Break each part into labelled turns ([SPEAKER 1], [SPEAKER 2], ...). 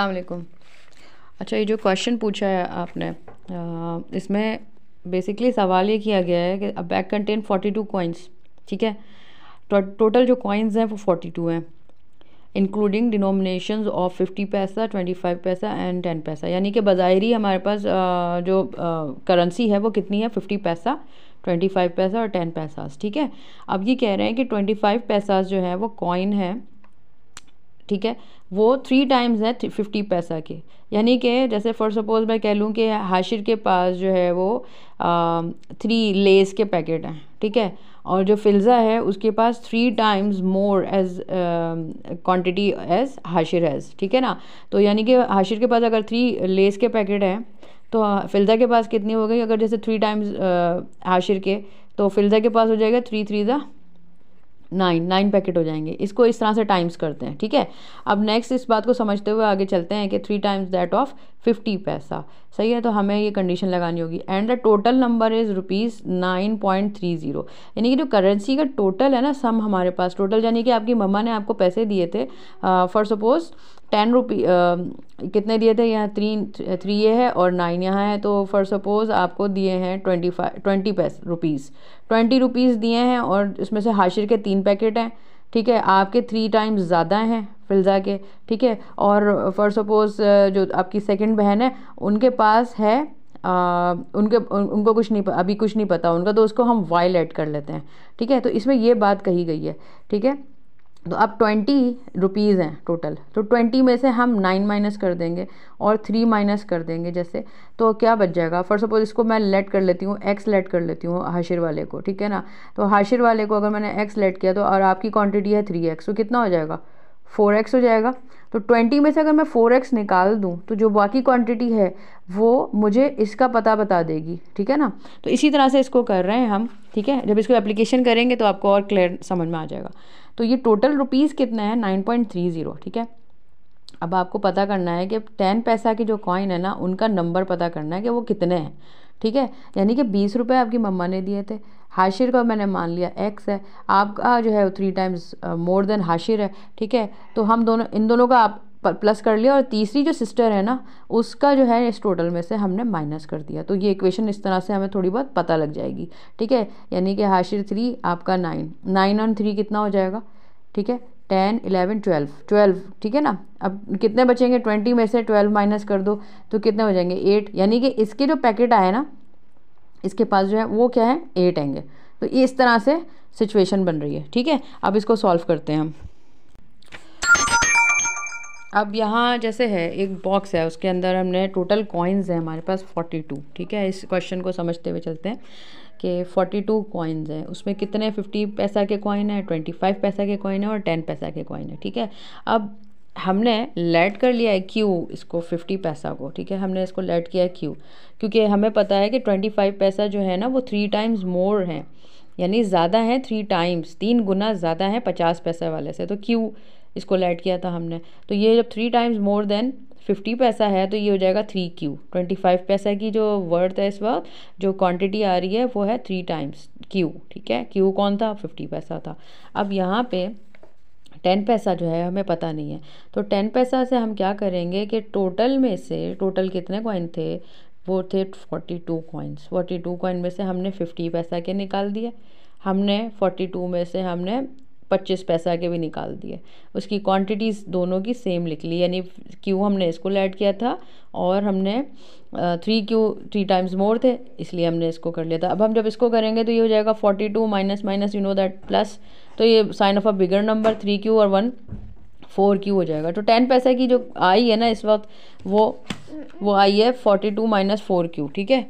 [SPEAKER 1] अलैक्म अच्छा ये जो क्वेश्चन पूछा है आपने आ, इसमें बेसिकली सवाल ये किया गया है कि अब बैग कंटेन 42 टू कॉइन्स ठीक है टो, टोटल जो कॉइन्स हैं वो फोर्टी टू हैं including denomination of fifty paisa twenty five paisa and ten paisa यानी कि बाज़ाहरी हमारे पास आ, जो करेंसी है वो कितनी है फिफ्टी पैसा ट्वेंटी फाइव पैसा और टेन पैसा ठीक है अब ये कह रहे हैं कि ट्वेंटी फाइव जो है वो कॉइन है ठीक है वो थ्री टाइम्स है फिफ्टी पैसा के यानी कि जैसे फॉर सपोज़ मैं कह लूँ कि हाशिर के पास जो है वो आ, थ्री लेस के पैकेट हैं ठीक है और जो फिल्ज़ा है उसके पास three times more as quantity as Hashir as ठीक है ना तो यानी कि हाशिर के पास अगर थ्री लेस के पैकेट हैं तो फिल्ज़ा के पास कितनी हो गई अगर जैसे थ्री टाइम्स हाशिर के तो फिल्ज़ा के पास हो जाएगा थ्री थ्री ज़ा नाइन नाइन पैकेट हो जाएंगे इसको इस तरह से टाइम्स करते हैं ठीक है अब नेक्स्ट इस बात को समझते हुए आगे चलते हैं कि three times that of fifty paisa सही है तो हमें ये कंडीशन लगानी होगी and the total number is rupees nine point three zero यानी कि जो करेंसी का टोटल है ना सम हमारे पास टोटल यानी कि आपकी मम्मा ने आपको पैसे दिए थे फॉर सपोज़ टेन रुपी कितने दिए थे यहाँ थ्री थ्री ये है और नाइन यहाँ है तो फॉर सपोज़ आपको दिए हैं ट्वेंटी फाइव ट्वेंटी पैसे रुपीज़ ट्वेंटी रुपीज़ दिए हैं और इसमें से हाशिर के तीन पैकेट हैं ठीक है आपके थ्री टाइम्स ज़्यादा हैं फिलजा के ठीक है और फॉर uh, सपोज़ uh, जो आपकी सेकंड बहन है उनके पास है आ, uh, उनके उन, उनको कुछ नहीं अभी कुछ नहीं पता उनका तो उसको हम वाइल एड कर लेते हैं ठीक है तो इसमें ये बात कही गई है ठीक है तो अब ट्वेंटी रुपीज़ हैं टोटल तो ट्वेंटी में से हम नाइन माइनस कर देंगे और थ्री माइनस कर देंगे जैसे तो क्या बच जाएगा फॉर सपोज इसको मैं लेट कर लेती हूँ एक्स लेट कर लेती हूँ हाशिर वाले को ठीक है ना तो हाशिर वाले को अगर मैंने एक्स लेट किया तो और आपकी क्वान्टिटी है थ्री एक्स तो कितना हो जाएगा फोर एक्स हो जाएगा तो ट्वेंटी में से अगर मैं फोर एक्स निकाल दूँ तो जो बाकी क्वान्टिटी है वो मुझे इसका पता बता देगी ठीक है ना तो इसी तरह से इसको कर रहे हैं हम ठीक है जब इसको एप्लीकेशन करेंगे तो आपको और क्लियर समझ में आ जाएगा तो ये टोटल रुपीज़ कितना है नाइन पॉइंट थ्री ज़ीरो ठीक है अब आपको पता करना है कि टेन पैसा की जो कॉइन है ना उनका नंबर पता करना है कि वो कितने हैं ठीक है यानी कि बीस रुपये आपकी मम्मा ने दिए थे हाशिर का मैंने मान लिया एक्स है आपका जो है three times more than Hashir है ठीक है तो हम दोनों इन दोनों का आप प्लस कर लिया और तीसरी जो सिस्टर है ना उसका जो है इस टोटल में से हमने माइनस कर दिया तो ये इक्वेशन इस तरह से हमें थोड़ी बहुत पता लग जाएगी ठीक है यानी कि हाशिर थ्री आपका नाइन नाइन ऑन थ्री कितना हो जाएगा ठीक है टेन इलेवन ट्वेल्व ट्वेल्व ठीक है ना अब कितने बचेंगे ट्वेंटी में से ट्वेल्व माइनस कर दो तो कितने हो जाएंगे एट यानी कि इसके जो पैकेट आए ना इसके पास जो है वो क्या है एट आएंगे तो इस तरह से सिचुएशन बन रही है ठीक है अब इसको सॉल्व करते हैं हम अब यहाँ जैसे है एक बॉक्स है उसके अंदर हमने टोटल कॉइन्स हैं हमारे पास फोर्टी टू ठीक है इस क्वेश्चन को समझते हुए चलते हैं कि फोर्टी टू कॉइन्स हैं उसमें कितने फिफ्टी पैसा के कॉइन है ट्वेंटी फाइव पैसा के कॉइन है और टेन पैसा के कॉइन है ठीक है अब हमने लेट कर लिया है क्यू इसको फिफ्टी पैसा को ठीक है हमने इसको लेट किया है क्यू क्योंकि हमें पता है कि ट्वेंटी फाइव पैसा जो है ना वो थ्री टाइम्स मोर हैं यानी ज़्यादा हैं थ्री टाइम्स तीन गुना ज़्यादा हैं पचास पैसे वाले से तो क्यू इसको लेट किया था हमने तो ये जब three times more than fifty paisa है तो ये हो जाएगा थ्री क्यू ट्वेंटी फाइव पैसा की जो वर्थ है इस वक्त जो क्वांटिटी आ रही है वो है थ्री टाइम्स क्यू ठीक है क्यू कौन था फिफ्टी पैसा था अब यहाँ पे टेन पैसा जो है हमें पता नहीं है तो टेन पैसा से हम क्या करेंगे कि टोटल में से टोटल कितने कॉइन थे वो थे forty two coins forty two coin में से हमने फिफ्टी पैसा के निकाल दिए हमने फोर्टी टू में से हमने पच्चीस पैसा के भी निकाल दिए उसकी क्वांटिटीज़ दोनों की सेम निकली ली यानी क्यू हमने इसको ऐड किया था और हमने three Q three times more थे इसलिए हमने इसको कर लिया था अब हम जब इसको करेंगे तो ये हो जाएगा forty two minus minus you know that plus तो ये sign of a bigger number three Q और वन फोर क्यू हो जाएगा तो टेन पैसे की जो आई है ना इस वक्त वो वो आई है forty two minus four Q ठीक है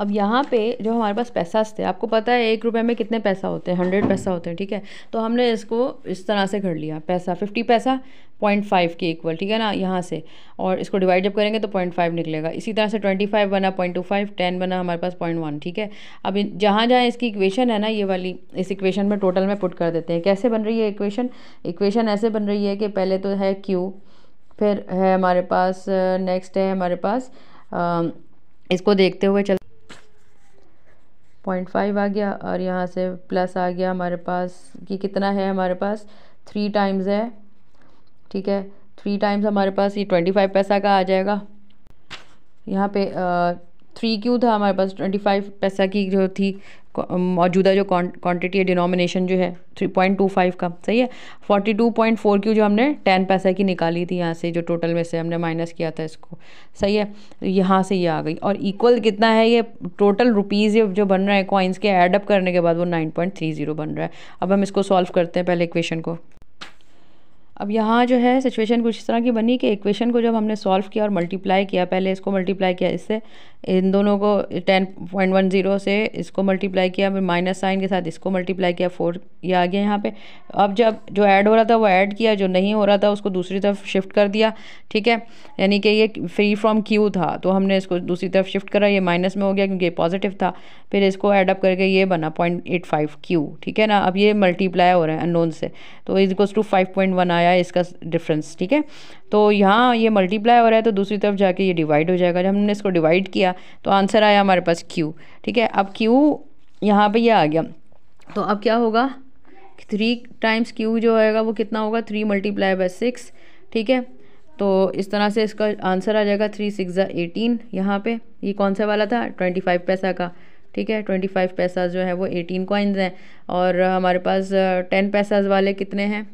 [SPEAKER 1] अब यहाँ पे जो हमारे पास पैसा थे आपको पता है एक रुपये में कितने पैसा होते हैं हंड्रेड पैसा होते हैं ठीक है तो हमने इसको इस तरह से कर लिया पैसा फिफ्टी पैसा पॉइंट फाइव के इक्वल ठीक है ना यहाँ से और इसको डिवाइड जब करेंगे तो पॉइंट फाइव निकलेगा इसी तरह से ट्वेंटी फाइव बना पॉइंट टू फाइव टेन बना हमारे पास पॉइंट वन ठीक है अब जहाँ जहाँ इसकी इक्वेशन है ना ये वाली इस इक्वेशन में टोटल में पुट कर देते हैं कैसे बन रही है इक्वेशन इक्वेशन ऐसे बन रही है कि पहले तो है क्यू फिर है हमारे पास नेक्स्ट है हमारे पास आ, इसको देखते हुए चल पॉइंट फाइव आ गया और यहाँ से प्लस आ गया हमारे पास कि कितना है हमारे पास थ्री टाइम्स है ठीक है थ्री टाइम्स हमारे पास ये ट्वेंटी फाइव पैसा का आ जाएगा यहाँ पे थ्री क्यों था हमारे पास ट्वेंटी फाइव पैसा की जो थी मौजूदा जो क्वांटिटी है डिनोमिनेशन जो है थ्री पॉइंट टू फाइव का सही है फोर्टी टू पॉइंट फोर की जो हमने टेन पैसे की निकाली थी यहाँ से जो टोटल में से हमने माइनस किया था इसको सही है यहाँ से ये आ गई और इक्वल कितना है ये टोटल रुपीज़ जो बन रहा है कॉइन्स के एडअप करने के बाद वो नाइन पॉइंट थ्री ज़ीरो बन रहा है अब हम इसको सॉल्व करते हैं पहले इक्वेशन को अब यहाँ जो है सिचुएशन कुछ इस तरह की बनी कि इक्वेशन को जब हमने सॉल्व किया और मल्टीप्लाई किया पहले इसको मल्टीप्लाई किया इससे इन दोनों को टेन पॉइंट वन ज़ीरो से इसको मल्टीप्लाई किया फिर माइनस साइन के साथ इसको मल्टीप्लाई किया फोर ये आ गया यहाँ पे अब जब जो ऐड हो रहा था वो ऐड किया जो नहीं हो रहा था उसको दूसरी तरफ शिफ्ट कर दिया ठीक है यानी कि ये फ्री फ्रॉम क्यू था तो हमने इसको दूसरी तरफ शिफ्ट करा ये माइनस में हो गया क्योंकि ये पॉजिटिव था फिर इसको एडअप करके ये बना पॉइंट एट फाइव क्यू ठीक है ना अब ये मल्टीप्लाई हो रहे हैं अनोन से तो is equals to five point one आया आया इसका डिफरेंस ठीक है तो यहाँ ये मल्टीप्लाई हो रहा है तो दूसरी तरफ जाके ये डिवाइड हो जाएगा जब हमने इसको डिवाइड किया तो आंसर आया हमारे पास क्यू ठीक है अब क्यू यहाँ पर यह आ गया तो अब क्या होगा थ्री टाइम्स क्यू जो होएगा वो कितना होगा थ्री मल्टीप्लाई बाय सिक्स ठीक है तो इस तरह से इसका आंसर आ जाएगा थ्री सिक्स ज़ा एटीन यहाँ पे ये कौन सा वाला था ट्वेंटी फाइव पैसा का ठीक है ट्वेंटी फाइव पैसा जो है वो एटीन कॉइन्स हैं और हमारे पास टेन uh, पैसाज वाले कितने हैं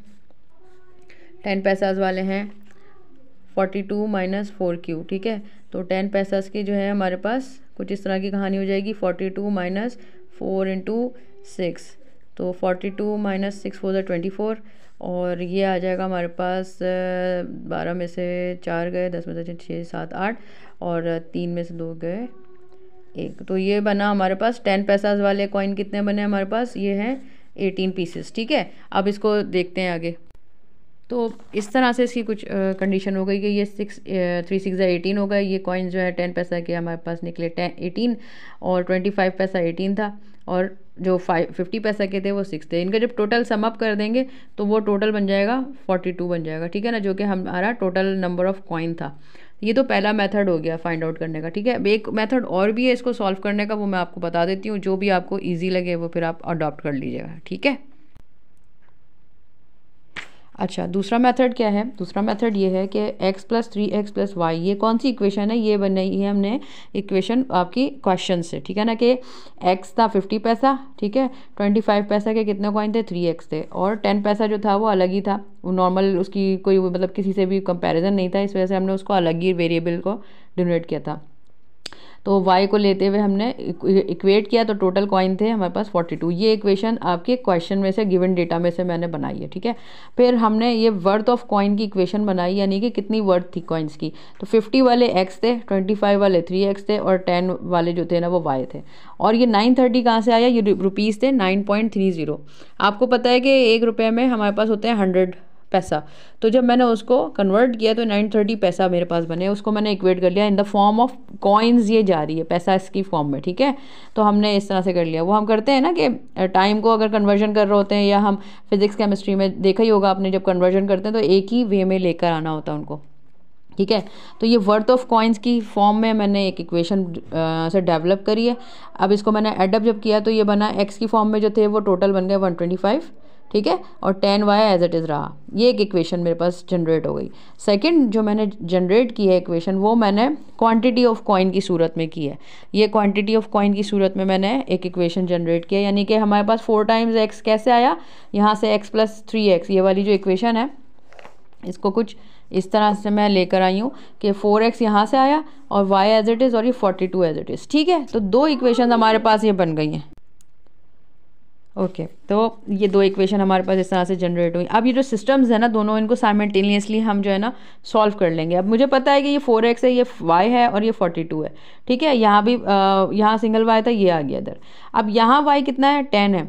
[SPEAKER 1] टेन पैसाज वाले हैं forty two minus four Q ठीक है तो टेन पैसाज की जो है हमारे पास कुछ इस तरह की कहानी हो जाएगी forty two minus four into six तो forty two minus six four twenty four और ये आ जाएगा हमारे पास बारह में से चार गए दस में से छः सात आठ और तीन में से दो गए एक तो ये बना हमारे पास टेन पैसाज वाले कॉइन कितने बने हमारे पास ये हैं एटीन पीसेस ठीक है अब इसको देखते हैं आगे तो इस तरह से इसकी कुछ कंडीशन हो गई कि ये सिक्स थ्री सिक्स एटीन हो गए ये कॉइन जो है टेन पैसा के हमारे पास निकले टेन एटीन और ट्वेंटी फाइव पैसा एटीन था और जो फाइव फिफ्टी पैसा के थे वो सिक्स थे इनका जब टोटल सम अप कर देंगे तो वो टोटल बन जाएगा फोर्टी टू बन जाएगा ठीक है ना जो कि हमारा टोटल नंबर ऑफ़ कॉइन था ये तो पहला मेथड हो गया फाइंड आउट करने का ठीक है अब एक मेथड और भी है इसको सॉल्व करने का वो मैं आपको बता देती हूँ जो भी आपको ईजी लगे वो फिर आप अडॉप्ट कर लीजिएगा ठीक है अच्छा दूसरा मेथड क्या है दूसरा मेथड ये है कि x plus three x plus y ये कौन सी इक्वेशन है ये बनाई है हमने इक्वेशन आपकी क्वेश्चन से ठीक है ना कि x था फिफ्टी पैसा ठीक है ट्वेंटी फाइव पैसा के कितने कॉइन थे थ्री एक्स थे और टेन पैसा जो था वो अलग ही था वो नॉर्मल उसकी कोई मतलब किसी से भी कंपेरिजन नहीं था इस वजह से हमने उसको अलग ही वेरिएबल को डिनोट किया था तो वाई को लेते हुए हमने इक्वेट किया तो टोटल कॉइन थे हमारे पास फोर्टी टू ये इक्वेशन आपके क्वेश्चन में से गिवन डेटा में से मैंने बनाई है ठीक है फिर हमने ये वर्थ ऑफ कॉइन की इक्वेशन बनाई यानी कि कितनी वर्थ थी कॉइन्स की तो फिफ्टी वाले एक्स थे ट्वेंटी फाइव वाले थ्री एक्स थे और टेन वाले जो थे ना वो वाई थे और ये नाइन थर्टी कहाँ से आया ये रुपीज़ थे नाइन पॉइंट थ्री ज़ीरो आपको पता है कि एक रुपये में हमारे पास होते हैं हंड्रेड पैसा तो जब मैंने उसको कन्वर्ट किया तो नाइन थर्टी पैसा मेरे पास बने उसको मैंने इक्वेट कर लिया in the form of coins ये जा रही है पैसा इसकी फॉर्म में ठीक है तो हमने इस तरह से कर लिया वो हम करते हैं ना कि टाइम को अगर कन्वर्जन कर रहे होते हैं या हम फिज़िक्स केमिस्ट्री में देखा ही होगा आपने जब कन्वर्जन करते हैं तो एक ही वे में लेकर आना होता है उनको ठीक है तो ये वर्थ ऑफ कॉइन्स की फॉर्म में मैंने एक इक्वेशन से डेवलप करी है अब इसको मैंने एडअप जब किया तो ये बना एक्स की फॉर्म में जो थे वो टोटल बन गए वन ट्वेंटी फाइव ठीक है और ten y as it is रहा ये एक इक्वेशन मेरे पास जनरेट हो गई सेकंड जो मैंने जनरेट की है इक्वेशन वो मैंने क्वांटिटी ऑफ कॉइन की सूरत में की है ये क्वांटिटी ऑफ कॉइन की सूरत में मैंने एक इक्वेशन जनरेट किया यानी कि हमारे पास फोर टाइम्स एक्स कैसे आया यहाँ से एक्स प्लस थ्री एक्स ये वाली जो इक्वेशन है इसको कुछ इस तरह से मैं लेकर आई हूँ कि फोर एक्स यहाँ से आया और वाई एज इट इज़ और ये forty two as it is ठीक है तो दो इक्वेशन हमारे पास ये बन गई हैं ओके okay, तो ये दो इक्वेशन हमारे पास इस तरह से जनरेट हुई अब ये जो सिस्टम्स है ना दोनों इनको साइमल्टेनियसली हम जो है ना सॉल्व कर लेंगे अब मुझे पता है कि ये फोर एक्स है ये वाई है और ये फोर्टी टू है ठीक है यहाँ भी यहाँ सिंगल वाई था ये आ गया इधर अब यहाँ वाई कितना है टेन है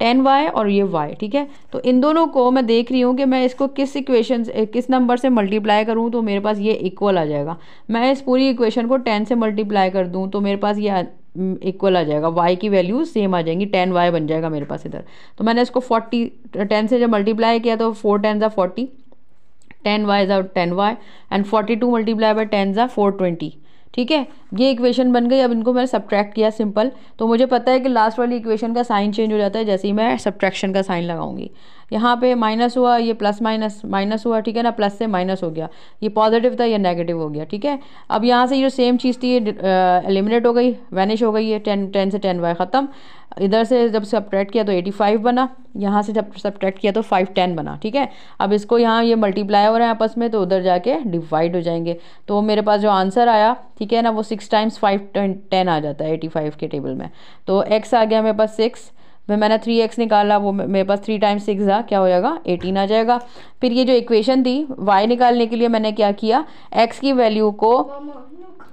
[SPEAKER 1] टेन वाई और ये वाई ठीक है तो इन दोनों को मैं देख रही हूँ कि मैं इसको किस इक्वेशन किस नंबर से मल्टीप्लाई करूँ तो मेरे पास ये इक्वल आ जाएगा मैं इस पूरी इक्वेशन को टेन से मल्टीप्लाई कर दूँ तो मेरे पास ये इक्वल आ जाएगा वाई की वैल्यू सेम आ जाएंगी टेन वाई बन जाएगा मेरे पास इधर तो मैंने इसको फोर्टी टेन से जब मल्टीप्लाई किया तो फोर टेन ज़ा फोर्टी टेन वाई ज़ा ten y and forty two multiply by ten ज़ा फोर ट्वेंटी ठीक है ये इक्वेशन बन गई अब इनको मैंने सब्ट्रैक्ट किया सिंपल तो मुझे पता है कि लास्ट वाली इक्वेशन का साइन चेंज हो जाता है जैसे ही मैं सब्ट्रैक्शन का साइन लगाऊंगी यहाँ पे माइनस हुआ ये प्लस माइनस माइनस हुआ ठीक है ना प्लस से माइनस हो गया ये पॉजिटिव था ये नेगेटिव हो गया ठीक है अब यहाँ से ये जो सेम चीज़ थी ये एलिमिनेट हो गई वैनिश हो गई है टेन टेन से टेन वाई ख़त्म इधर से जब सब्ट्रैक्ट किया तो एटी फाइव बना यहाँ से जब सब्ट्रैक्ट किया तो फाइव टेन बना ठीक है अब इसको यहाँ ये मल्टीप्लाई हो रहे हैं आपस में तो उधर जाके डिवाइड हो जाएंगे तो मेरे पास जो आंसर आया ठीक है ना वो सिक्स टाइम्स फाइव टेन आ जाता है एटी फाइव के टेबल में तो एक्स आ गया मेरे पास सिक्स भाई मैंने थ्री एक्स निकाला वो मेरे पास थ्री टाइम्स सिक्स था क्या हो जाएगा एटीन आ जाएगा फिर ये जो इक्वेशन थी वाई निकालने के लिए मैंने क्या किया एक्स की वैल्यू को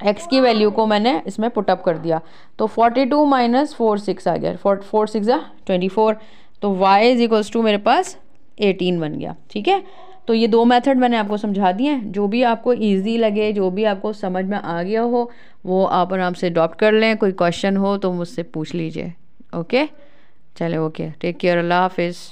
[SPEAKER 1] एक्स की वैल्यू को मैंने इसमें पुटअप कर दिया तो forty two minus four six आ गया फोर फोर सिक्स या ट्वेंटी फोर तो वाई इज इक्वल्स टू मेरे पास एटीन बन गया ठीक है तो ये दो मेथड मैंने आपको समझा दिए हैं जो भी आपको इजी लगे जो भी आपको समझ में आ गया हो वो आप आराम से अडॉप्ट कर लें कोई क्वेश्चन हो तो मुझसे पूछ लीजिए ओके चले ओके टेक केयर अल्लाह हाफिज़